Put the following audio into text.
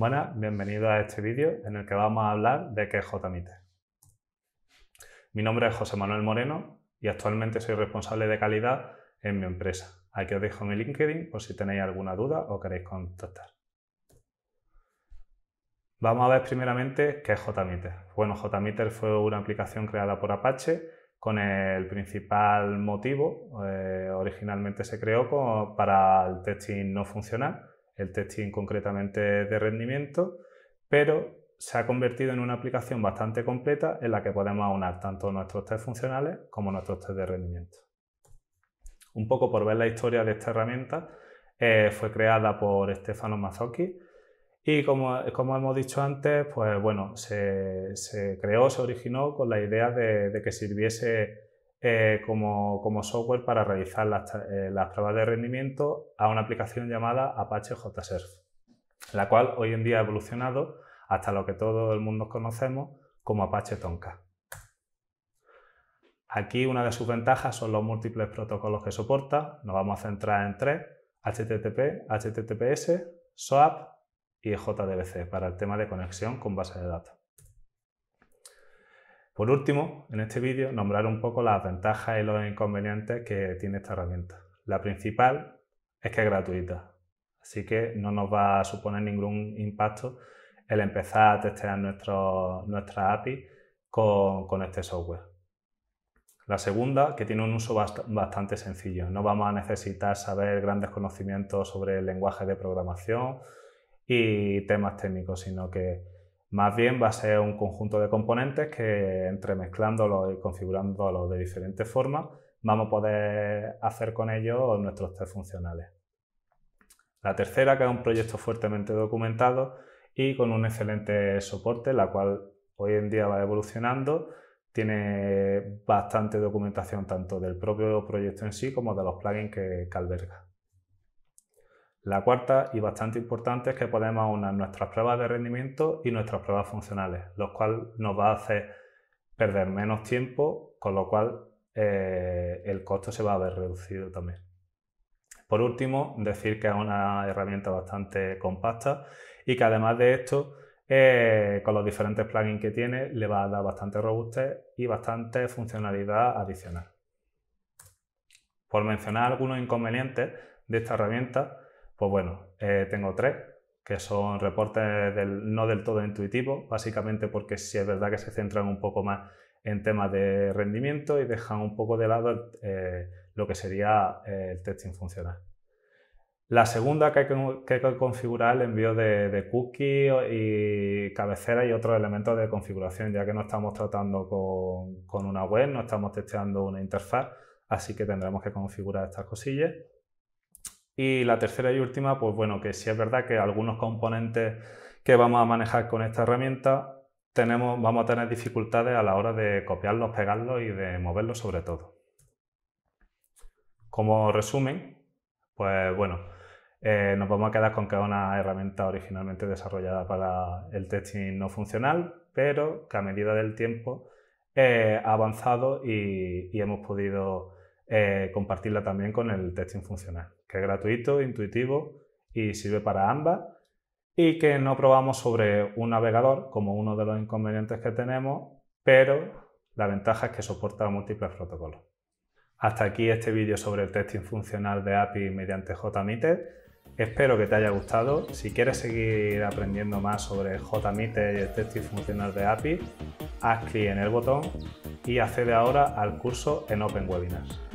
Buenas, bienvenido a este vídeo en el que vamos a hablar de qué es JMeter. Mi nombre es José Manuel Moreno y actualmente soy responsable de calidad en mi empresa. Aquí os dejo mi LinkedIn por si tenéis alguna duda o queréis contactar. Vamos a ver primeramente qué es JMeter. Bueno, JMeter fue una aplicación creada por Apache con el principal motivo, eh, originalmente se creó para el testing no funcional el testing concretamente de rendimiento, pero se ha convertido en una aplicación bastante completa en la que podemos aunar tanto nuestros test funcionales como nuestros test de rendimiento. Un poco por ver la historia de esta herramienta, eh, fue creada por Stefano Mazzocchi y como, hemos dicho antes, pues bueno, se, creó, se originó con la idea de que sirviese eh, como, software para realizar eh, las, pruebas de rendimiento a una aplicación llamada Apache JServe, la cual hoy en día ha evolucionado hasta lo que todo el mundo conocemos como Apache Tonka. Aquí una de sus ventajas son los múltiples protocolos que soporta. Nos vamos a centrar en tres, HTTP, HTTPS, SOAP y JDBC para el tema de conexión con base de datos. Por último, en este vídeo nombrar un poco las ventajas y los inconvenientes que tiene esta herramienta. La principal es que es gratuita, así que no nos va a suponer ningún impacto el empezar a testear nuestro, nuestra API con, este software. La segunda, que tiene un uso bastante sencillo. No vamos a necesitar saber grandes conocimientos sobre el lenguaje de programación y temas técnicos, sino que más bien va a ser un conjunto de componentes que entremezclándolos y configurándolos de diferentes formas vamos a poder hacer con ellos nuestros test funcionales. La tercera, que es un proyecto fuertemente documentado y con un excelente soporte, la cual hoy en día va evolucionando, tiene bastante documentación tanto del propio proyecto en sí como de los plugins que, que alberga. La cuarta y bastante importante es que podemos aunar nuestras pruebas de rendimiento y nuestras pruebas funcionales, lo cual nos va a hacer perder menos tiempo, con lo cual eh, el costo se va a ver reducido también. Por último, decir que es una herramienta bastante compacta y que además de esto, eh, con los diferentes plugins que tiene, le va a dar bastante robustez y bastante funcionalidad adicional. Por mencionar algunos inconvenientes de esta herramienta, pues bueno, eh, tengo tres, que son reportes no del todo intuitivos, básicamente porque si es verdad que se centran un poco más en temas de rendimiento y dejan un poco de lado eh, lo que sería eh, el testing funcional. La segunda que hay que, configurar es configurar el envío de, cookies y cabecera y otros elementos de configuración, ya que no estamos tratando con, con una web, no estamos testeando una interfaz, así que tendremos que configurar estas cosillas. Y la tercera y última, pues bueno, que sí es verdad que algunos componentes que vamos a manejar con esta herramienta tenemos, vamos a tener dificultades a la hora de copiarlos, pegarlos y de moverlos sobre todo. Como resumen, pues bueno, eh, nos vamos a quedar con que es una herramienta originalmente desarrollada para el testing no funcional, pero que a medida del tiempo ha avanzado y hemos podido eh, compartirla también con el testing funcional, que es gratuito, intuitivo y sirve para ambas y que no probamos sobre un navegador como uno de los inconvenientes que tenemos, pero la ventaja es que soporta múltiples protocolos. Hasta aquí este vídeo sobre el testing funcional de API mediante JMeter. Espero que te haya gustado. Si quieres seguir aprendiendo más sobre JMeter y el testing funcional de API, haz clic en el botón y accede ahora al curso en Open Webinars.